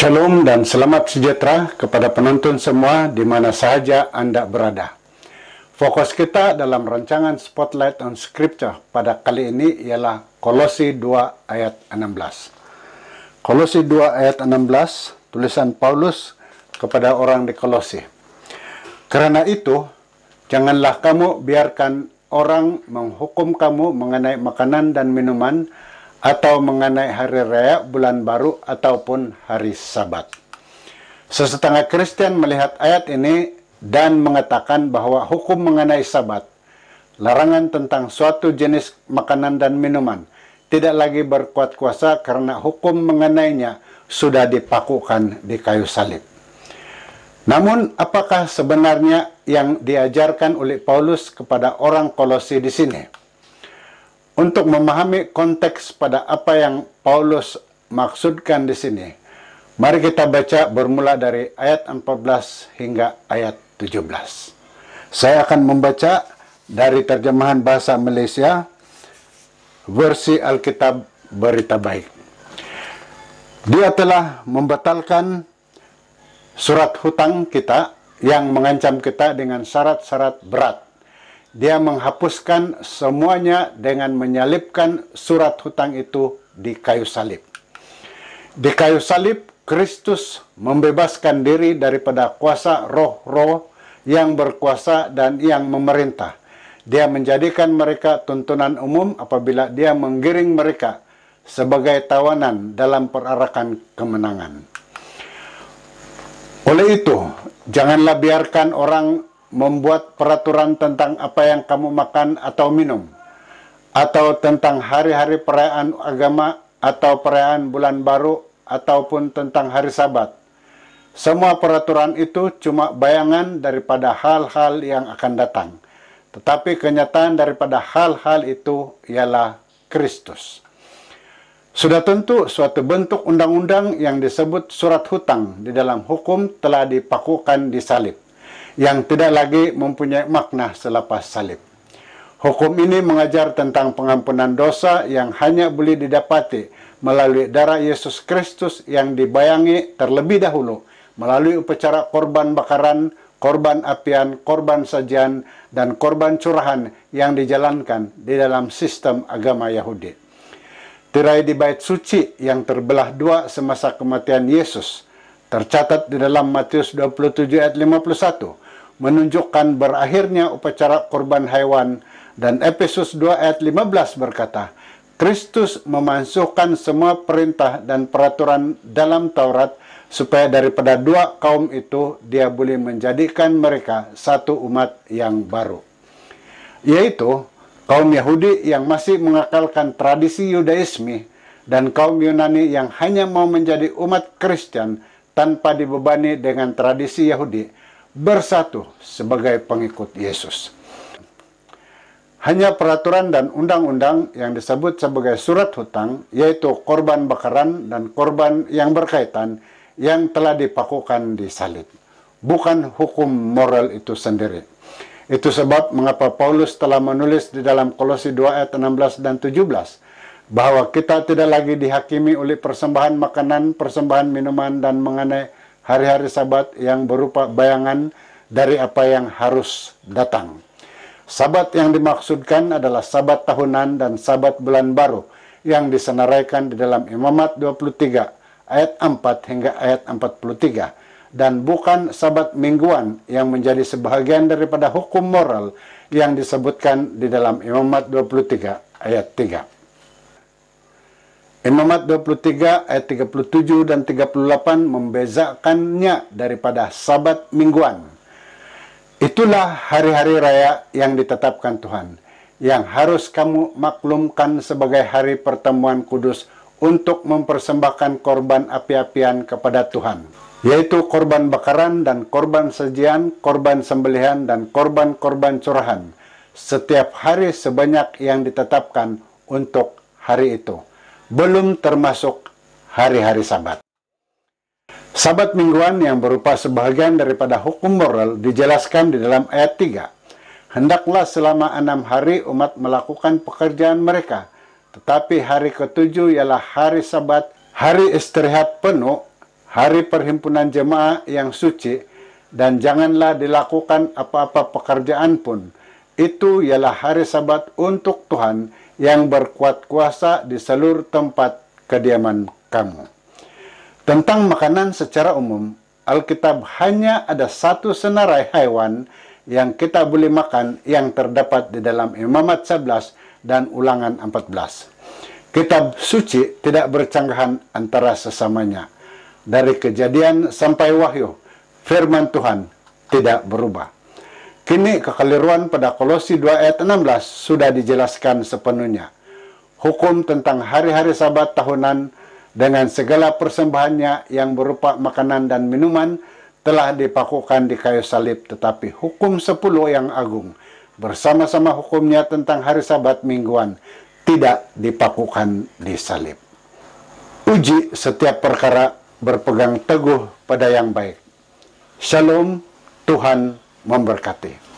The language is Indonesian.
Shalom dan selamat sejahtera kepada penonton semua di mana saja Anda berada. Fokus kita dalam rancangan Spotlight on Scripture pada kali ini ialah Kolose 2 ayat 16. Kolose 2 ayat 16, tulisan Paulus kepada orang di Kolose. Karena itu, janganlah kamu biarkan orang menghukum kamu mengenai makanan dan minuman, atau mengenai hari raya bulan baru ataupun hari sabat. Sesetengah Kristen melihat ayat ini dan mengatakan bahwa hukum mengenai sabat, larangan tentang suatu jenis makanan dan minuman, tidak lagi berkuat kuasa karena hukum mengenainya sudah dipakukan di kayu salib. Namun, apakah sebenarnya yang diajarkan oleh Paulus kepada orang Kolosi di sini? Untuk memahami konteks pada apa yang Paulus maksudkan di sini, mari kita baca bermula dari ayat 14 hingga ayat 17. Saya akan membaca dari terjemahan bahasa Malaysia, versi Alkitab Berita Baik. Dia telah membatalkan surat hutang kita yang mengancam kita dengan syarat-syarat berat dia menghapuskan semuanya dengan menyalipkan surat hutang itu di kayu salib. Di kayu salib, Kristus membebaskan diri daripada kuasa roh-roh yang berkuasa dan yang memerintah. Dia menjadikan mereka tuntunan umum apabila dia menggiring mereka sebagai tawanan dalam perarakan kemenangan. Oleh itu, janganlah biarkan orang membuat peraturan tentang apa yang kamu makan atau minum, atau tentang hari-hari perayaan agama atau perayaan bulan baru, ataupun tentang hari sabat. Semua peraturan itu cuma bayangan daripada hal-hal yang akan datang. Tetapi kenyataan daripada hal-hal itu ialah Kristus. Sudah tentu suatu bentuk undang-undang yang disebut surat hutang di dalam hukum telah dipakukan di salib yang tidak lagi mempunyai makna selepas salib. Hukum ini mengajar tentang pengampunan dosa yang hanya boleh didapati melalui darah Yesus Kristus yang dibayangi terlebih dahulu melalui upacara korban bakaran, korban apian, korban sajian, dan korban curahan yang dijalankan di dalam sistem agama Yahudi. Tirai di bait suci yang terbelah dua semasa kematian Yesus tercatat di dalam Matius 27 ayat 51 menunjukkan berakhirnya upacara korban hewan dan Efesus 2 ayat 15 berkata, Kristus memansuhkan semua perintah dan peraturan dalam Taurat supaya daripada dua kaum itu dia boleh menjadikan mereka satu umat yang baru. Yaitu kaum Yahudi yang masih mengakalkan tradisi Yudaisme dan kaum Yunani yang hanya mau menjadi umat Kristen tanpa dibebani dengan tradisi Yahudi bersatu sebagai pengikut Yesus. Hanya peraturan dan undang-undang yang disebut sebagai surat hutang, yaitu korban bakaran dan korban yang berkaitan yang telah dipakukan di salib. Bukan hukum moral itu sendiri. Itu sebab mengapa Paulus telah menulis di dalam Kolose 2 ayat 16 dan 17, bahwa kita tidak lagi dihakimi oleh persembahan makanan, persembahan minuman, dan mengenai hari-hari sabat yang berupa bayangan dari apa yang harus datang. Sabat yang dimaksudkan adalah sabat tahunan dan sabat bulan baru yang disenaraikan di dalam Imamat 23 ayat 4 hingga ayat 43 dan bukan sabat mingguan yang menjadi sebahagian daripada hukum moral yang disebutkan di dalam Imamat 23 ayat 3. Imamat 23 ayat 37 dan 38 membezakannya daripada sabat mingguan. Itulah hari-hari raya yang ditetapkan Tuhan, yang harus kamu maklumkan sebagai hari pertemuan kudus untuk mempersembahkan korban api-apian kepada Tuhan, yaitu korban bakaran dan korban sajian, korban sembelihan, dan korban-korban curahan, setiap hari sebanyak yang ditetapkan untuk hari itu belum termasuk hari-hari sabat. Sabat mingguan yang berupa sebagian daripada hukum moral dijelaskan di dalam ayat 3. Hendaklah selama enam hari umat melakukan pekerjaan mereka, tetapi hari ketujuh ialah hari sabat, hari istirahat penuh, hari perhimpunan jemaah yang suci, dan janganlah dilakukan apa-apa pekerjaan pun. Itu ialah hari sabat untuk Tuhan yang berkuat kuasa di seluruh tempat kediaman kamu. Tentang makanan secara umum, Alkitab hanya ada satu senarai hewan yang kita boleh makan yang terdapat di dalam Imamat 11 dan Ulangan 14. Kitab suci tidak bercanggahan antara sesamanya. Dari kejadian sampai wahyu, firman Tuhan tidak berubah. Kini kekeliruan pada Kolosi 2 ayat 16 sudah dijelaskan sepenuhnya. Hukum tentang hari-hari sabat tahunan dengan segala persembahannya yang berupa makanan dan minuman telah dipakukan di kayu salib tetapi hukum 10 yang agung bersama-sama hukumnya tentang hari sabat mingguan tidak dipakukan di salib. Uji setiap perkara berpegang teguh pada yang baik. Shalom, Tuhan memberkati.